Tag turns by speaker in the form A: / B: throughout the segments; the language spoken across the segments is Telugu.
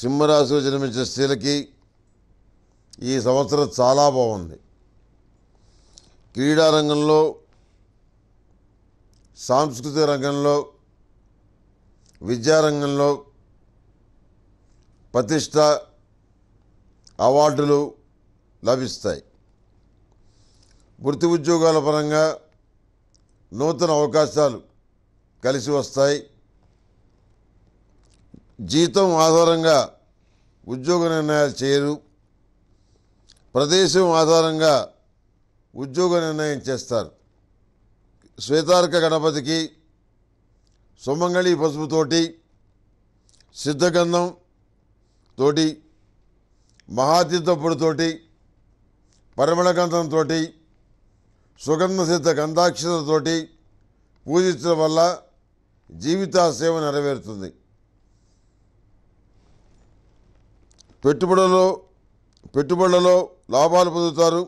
A: సింహరాశిలో జన్మించిన స్త్రీలకి ఈ సంవత్సరం చాలా బాగుంది క్రీడారంగంలో సాంస్కృతిక రంగంలో విద్యారంగంలో ప్రతిష్ట అవార్డులు లభిస్తాయి వృత్తి ఉద్యోగాల పరంగా నూతన అవకాశాలు కలిసి వస్తాయి జీతం ఆధారంగా ఉద్యోగ నిర్ణయాలు చేయరు ప్రదేశం ఆధారంగా ఉద్యోగ నిర్ణయం చేస్తారు శ్వేతార్క గణపతికి సుమంగళి పసుపుతోటి సిద్ధగంధం తోటి మహాతీర్థపుడితోటి పరిమళగంధంతో సుగంధ సిద్ధ గంధాక్షతతోటి పూజించడం వల్ల సేవ నెరవేరుతుంది పెట్టుబడులలో పెట్టుబడులలో లాభాలు పొందుతారు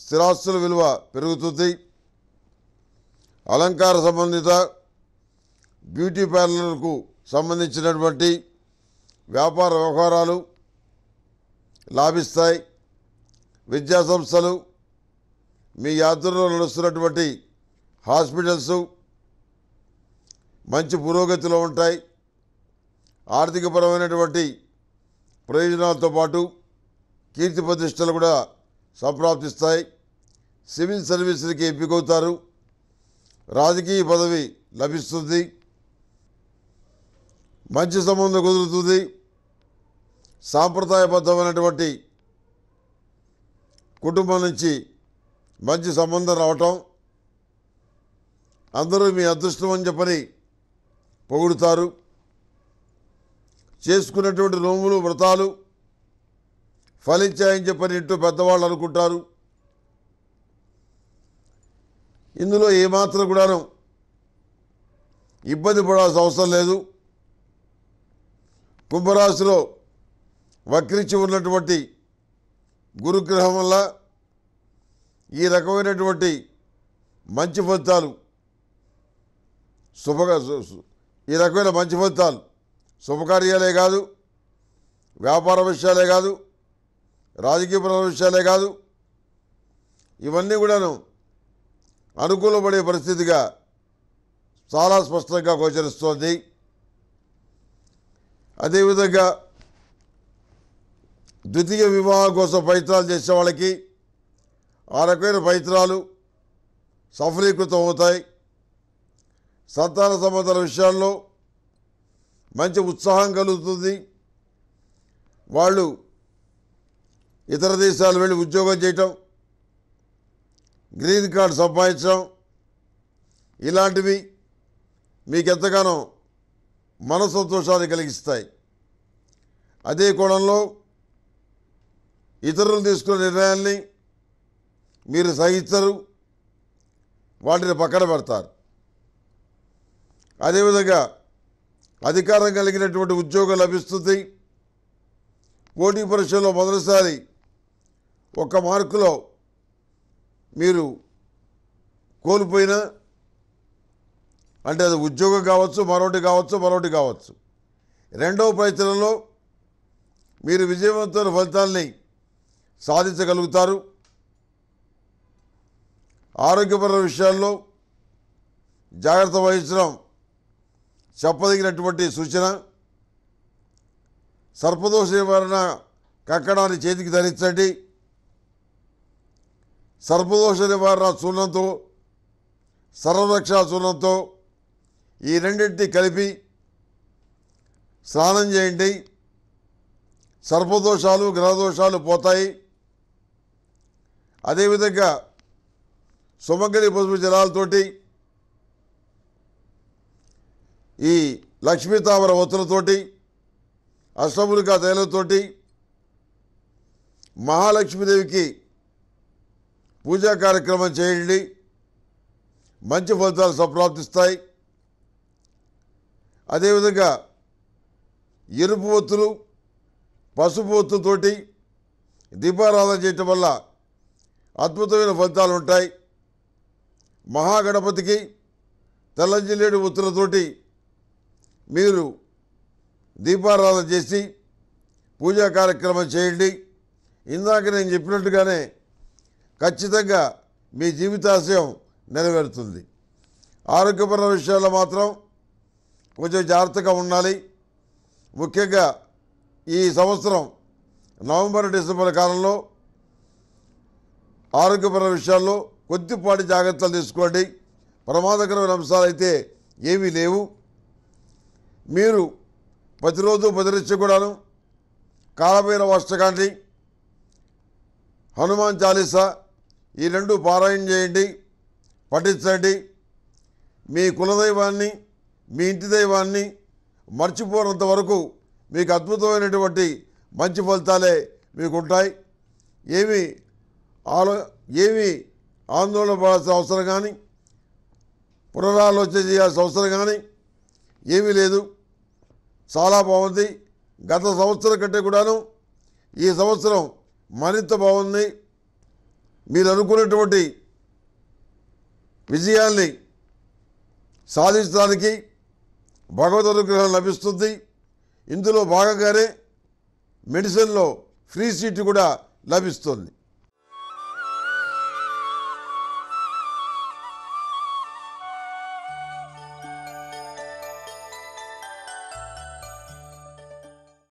A: స్థిరాస్తుల విలువ పెరుగుతుంది అలంకార సంబంధిత బ్యూటీ పార్లర్లకు సంబంధించినటువంటి వ్యాపార వ్యవహారాలు లాభిస్తాయి విద్యా సంస్థలు మీ యాత్రలో నడుస్తున్నటువంటి హాస్పిటల్స్ మంచి పురోగతిలో ఉంటాయి ఆర్థికపరమైనటువంటి ప్రయోజనాలతో పాటు కీర్తి ప్రతిష్టలు కూడా సంప్రాప్తిస్తాయి సివిల్ సర్వీసులకి ఎంపికవుతారు రాజకీయ పదవి లభిస్తుంది మంచి సంబంధం కుదురుతుంది సాంప్రదాయబద్ధమైనటువంటి కుటుంబం నుంచి మంచి సంబంధం రావటం అందరూ మీ అదృష్టం అని చెప్పని పొగుడుతారు చేసుకున్నటువంటి నోములు వ్రతాలు ఫలించాయని చెప్పని ఇంటూ పెద్దవాళ్ళు అనుకుంటారు ఇందులో ఏమాత్రం కూడాను ఇబ్బంది పడాల్సిన అవసరం లేదు కుంభరాశిలో వక్రించి ఉన్నటువంటి గురుగ్రహం వల్ల ఈ రకమైనటువంటి మంచి ఫలితాలు శుభగా ఈ రకమైన మంచి ఫలితాలు శుభకార్యాలే కాదు వ్యాపార విషయాలే కాదు రాజకీయపరమైన విషయాలే కాదు ఇవన్నీ కూడాను అనుకూలపడే పరిస్థితిగా చాలా స్పష్టంగా గోచరిస్తోంది అదేవిధంగా ద్వితీయ వివాహం కోసం ప్రయత్నాలు చేసే వాళ్ళకి ఆ రకమైన ప్రయత్నాలు సఫలీకృతం అవుతాయి సంతాన సంబంధాల విషయాల్లో మంచి ఉత్సాహం కలుగుతుంది వాళ్ళు ఇతర దేశాలు వెళ్ళి ఉద్యోగం చేయటం గ్రీన్ కార్డు సంపాదించడం ఇలాంటివి మీకు ఎంతగానో మన సంతోషాన్ని కలిగిస్తాయి అదే కోణంలో ఇతరులు తీసుకున్న నిర్ణయాల్ని మీరు సహిస్తారు వాటిని పక్కన పెడతారు అదేవిధంగా అధికారం కలిగినటువంటి ఉద్యోగం లభిస్తుంది పోటీ పరీక్షలో మొదటిసారి ఒక మార్కులో మీరు కోల్పోయినా అంటే అది ఉద్యోగం కావచ్చు మరొకటి కావచ్చు మరొకటి కావచ్చు రెండవ ప్రయత్నంలో మీరు విజయవంతమైన ఫలితాల్ని సాధించగలుగుతారు ఆరోగ్యపర విషయాల్లో జాగ్రత్త వహించడం చెప్పదగినటువంటి సూచన సర్పదోష నివారణ కక్కడాన్ని చేతికి ధరించండి సర్పదోష నివారణ చూర్ణంతో సర్వరక్ష చూర్ణంతో ఈ రెండింటినీ కలిపి స్నానం చేయండి సర్పదోషాలు గ్రహదోషాలు పోతాయి అదేవిధంగా సుమంగళి పసుపు జలాలతోటి ఈ లక్ష్మీతామర ఒత్తులతోటి అష్టములికా తైలతోటి మహాలక్ష్మీదేవికి పూజా కార్యక్రమం చేయండి మంచి ఫలితాలు సప్రాప్తిస్తాయి అదేవిధంగా ఎరుపు ఒత్తులు పసుపు ఒత్తుతోటి దీపారాధన చేయటం వల్ల అద్భుతమైన ఫలితాలు ఉంటాయి మహాగణపతికి తెల్లంజిలేడు ఒత్తులతోటి మీరు దీపారాధన చేసి పూజా కార్యక్రమం చేయండి ఇందాక నేను చెప్పినట్టుగానే ఖచ్చితంగా మీ జీవితాశయం నెరవేరుతుంది ఆరోగ్యపరమైన విషయాల్లో మాత్రం కొంచెం జాగ్రత్తగా ఉండాలి ముఖ్యంగా ఈ సంవత్సరం నవంబర్ డిసెంబర్ కాలంలో ఆరోగ్యపర విషయాల్లో కొద్దిపాటి జాగ్రత్తలు తీసుకోండి ప్రమాదకరమైన అంశాలు అయితే ఏమీ లేవు మీరు ప్రతిరోజు ప్రతినిత్యం కూడాను కాలభైర అష్టకాన్ని హనుమాన్ చాలీసా ఈ రెండు పారాయణ చేయండి పఠించండి మీ కులదైవాన్ని మీ ఇంటి దైవాన్ని మర్చిపోనంత వరకు మీకు అద్భుతమైనటువంటి మంచి ఫలితాలే మీకు ఉంటాయి ఏమి ఆలో ఏమి ఆందోళన పడాల్సిన అవసరం కానీ పునరాలోచన చేయాల్సిన అవసరం కానీ ఏమీ లేదు చాలా బాగుంది గత సంవత్సరం కంటే కూడాను ఈ సంవత్సరం మరింత బాగుంది మీరు అనుకున్నటువంటి విజయాన్ని సాధించడానికి భగవద్ అనుగ్రహం లభిస్తుంది ఇందులో భాగంగానే మెడిసిన్లో ఫ్రీ సీట్ కూడా లభిస్తుంది